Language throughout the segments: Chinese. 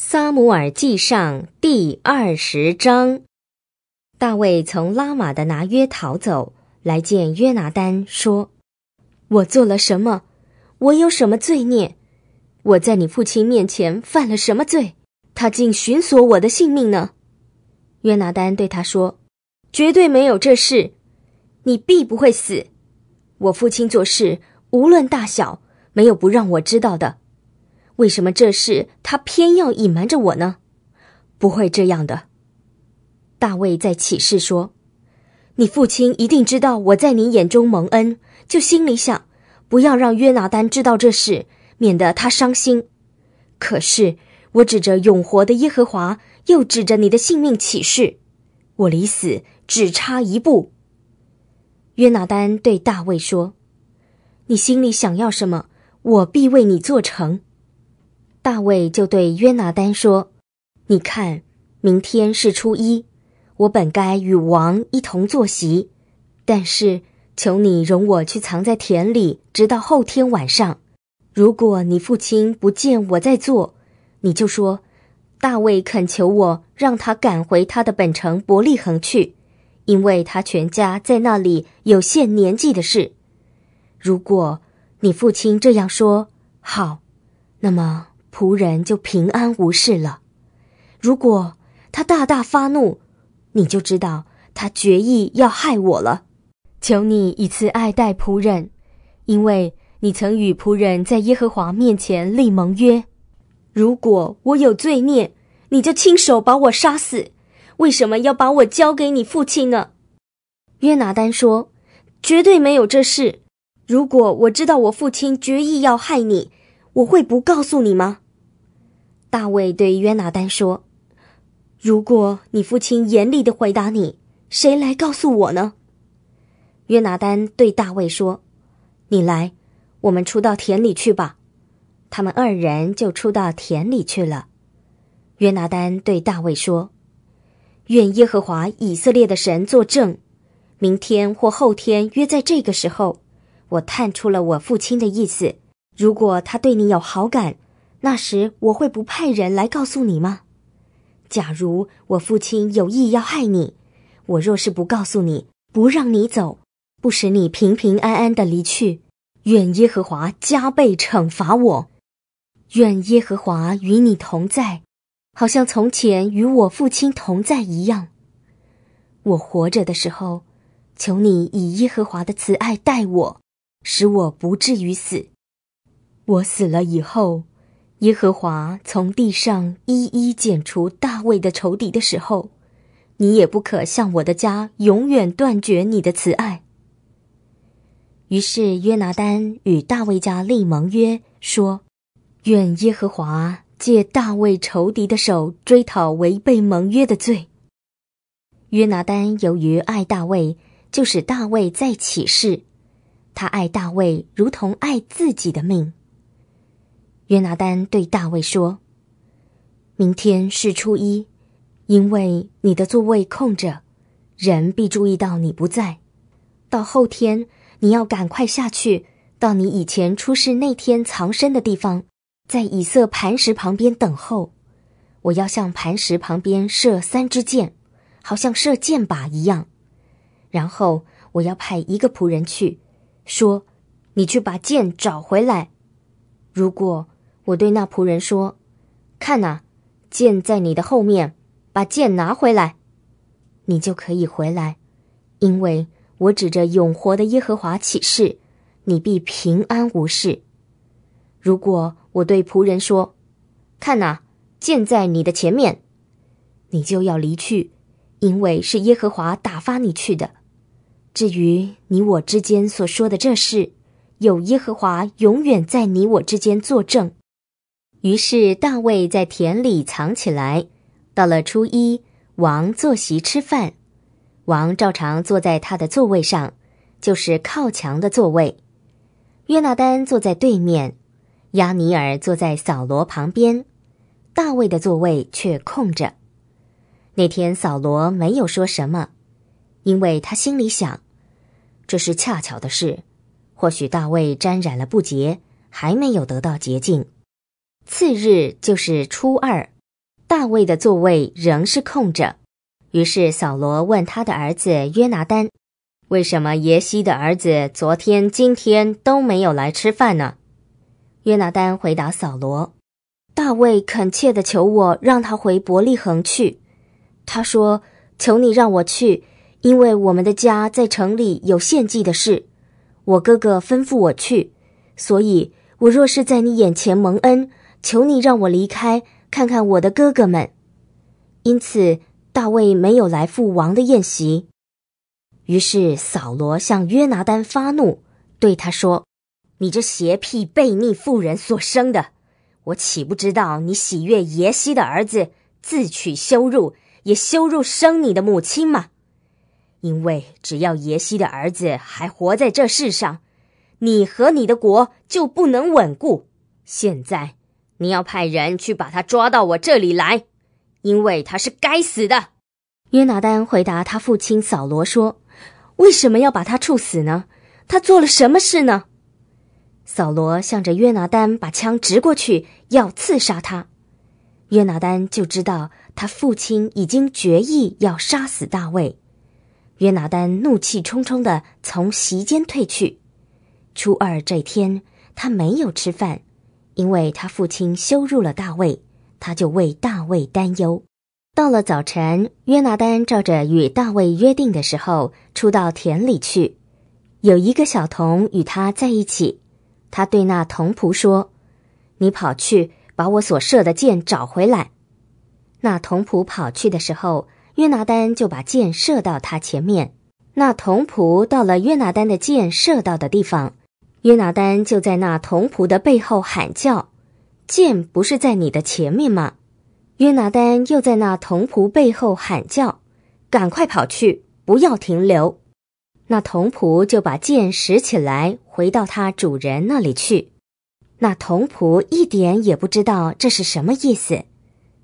《撒姆尔记上》第二十章，大卫从拉玛的拿约逃走，来见约拿丹，说：“我做了什么？我有什么罪孽？我在你父亲面前犯了什么罪？他竟寻索我的性命呢？”约拿丹对他说：“绝对没有这事，你必不会死。我父亲做事无论大小，没有不让我知道的。”为什么这事他偏要隐瞒着我呢？不会这样的。大卫在启示说：“你父亲一定知道我在你眼中蒙恩，就心里想，不要让约拿丹知道这事，免得他伤心。”可是我指着永活的耶和华，又指着你的性命起誓，我离死只差一步。约拿丹对大卫说：“你心里想要什么，我必为你做成。”大卫就对约拿丹说：“你看，明天是初一，我本该与王一同坐席，但是求你容我去藏在田里，直到后天晚上。如果你父亲不见我在做，你就说，大卫恳求我，让他赶回他的本城伯利恒去，因为他全家在那里有限年纪的事。如果你父亲这样说好，那么。”仆人就平安无事了。如果他大大发怒，你就知道他决意要害我了。求你以慈爱待仆人，因为你曾与仆人在耶和华面前立盟约。如果我有罪孽，你就亲手把我杀死。为什么要把我交给你父亲呢？约拿丹说：“绝对没有这事。如果我知道我父亲决意要害你。”我会不告诉你吗？大卫对约拿丹说：“如果你父亲严厉的回答你，谁来告诉我呢？”约拿丹对大卫说：“你来，我们出到田里去吧。”他们二人就出到田里去了。约拿丹对大卫说：“愿耶和华以色列的神作证，明天或后天约在这个时候，我探出了我父亲的意思。”如果他对你有好感，那时我会不派人来告诉你吗？假如我父亲有意要害你，我若是不告诉你，不让你走，不使你平平安安的离去，愿耶和华加倍惩罚我，愿耶和华与你同在，好像从前与我父亲同在一样。我活着的时候，求你以耶和华的慈爱待我，使我不至于死。我死了以后，耶和华从地上一一剪除大卫的仇敌的时候，你也不可向我的家永远断绝你的慈爱。于是约拿丹与大卫家立盟约，说：“愿耶和华借大卫仇敌的手追讨违背盟约的罪。”约拿丹由于爱大卫，就使大卫再起誓，他爱大卫如同爱自己的命。约拿丹对大卫说：“明天是初一，因为你的座位空着，人必注意到你不在。到后天，你要赶快下去，到你以前出事那天藏身的地方，在以色磐石旁边等候。我要向磐石旁边射三支箭，好像射箭靶一样。然后我要派一个仆人去，说：‘你去把箭找回来。’如果……”我对那仆人说：“看呐，剑在你的后面，把剑拿回来，你就可以回来，因为我指着永活的耶和华起誓，你必平安无事。如果我对仆人说：‘看呐，剑在你的前面，’你就要离去，因为是耶和华打发你去的。至于你我之间所说的这事，有耶和华永远在你我之间作证。”于是大卫在田里藏起来。到了初一，王坐席吃饭，王照常坐在他的座位上，就是靠墙的座位。约纳丹坐在对面，亚尼尔坐在扫罗旁边，大卫的座位却空着。那天扫罗没有说什么，因为他心里想，这是恰巧的事，或许大卫沾染了不洁，还没有得到洁净。次日就是初二，大卫的座位仍是空着。于是扫罗问他的儿子约拿丹：“为什么耶西的儿子昨天、今天都没有来吃饭呢？”约拿丹回答扫罗：“大卫恳切的求我让他回伯利恒去。他说：‘求你让我去，因为我们的家在城里有献祭的事。我哥哥吩咐我去，所以我若是在你眼前蒙恩，求你让我离开，看看我的哥哥们。因此，大卫没有来赴王的宴席。于是，扫罗向约拿丹发怒，对他说：“你这邪僻悖逆妇人所生的，我岂不知道你喜悦耶希的儿子，自取羞辱，也羞辱生你的母亲吗？因为只要耶希的儿子还活在这世上，你和你的国就不能稳固。现在。”你要派人去把他抓到我这里来，因为他是该死的。约拿丹回答他父亲扫罗说：“为什么要把他处死呢？他做了什么事呢？”扫罗向着约拿丹把枪直过去，要刺杀他。约拿丹就知道他父亲已经决意要杀死大卫。约拿丹怒气冲冲的从席间退去。初二这天，他没有吃饭。因为他父亲羞辱了大卫，他就为大卫担忧。到了早晨，约拿丹照着与大卫约定的时候，出到田里去，有一个小童与他在一起。他对那童仆说：“你跑去把我所射的箭找回来。”那童仆跑去的时候，约拿丹就把箭射到他前面。那童仆到了约拿丹的箭射到的地方。约拿丹就在那童仆的背后喊叫：“剑不是在你的前面吗？”约拿丹又在那童仆背后喊叫：“赶快跑去，不要停留。”那童仆就把剑拾起来，回到他主人那里去。那童仆一点也不知道这是什么意思，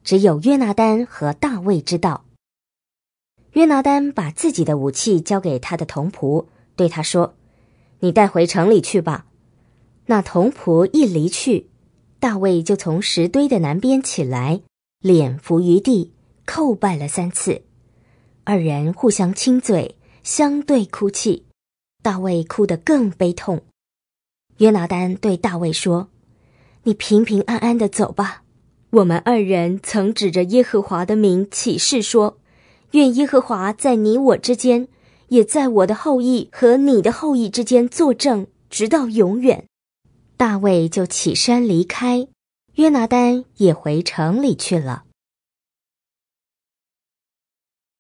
只有约拿丹和大卫知道。约拿丹把自己的武器交给他的童仆，对他说。你带回城里去吧。那童仆一离去，大卫就从石堆的南边起来，脸伏于地，叩拜了三次。二人互相亲嘴，相对哭泣。大卫哭得更悲痛。约拿丹对大卫说：“你平平安安的走吧。我们二人曾指着耶和华的名起誓说，愿耶和华在你我之间。”也在我的后裔和你的后裔之间作证，直到永远。大卫就起身离开，约拿丹也回城里去了。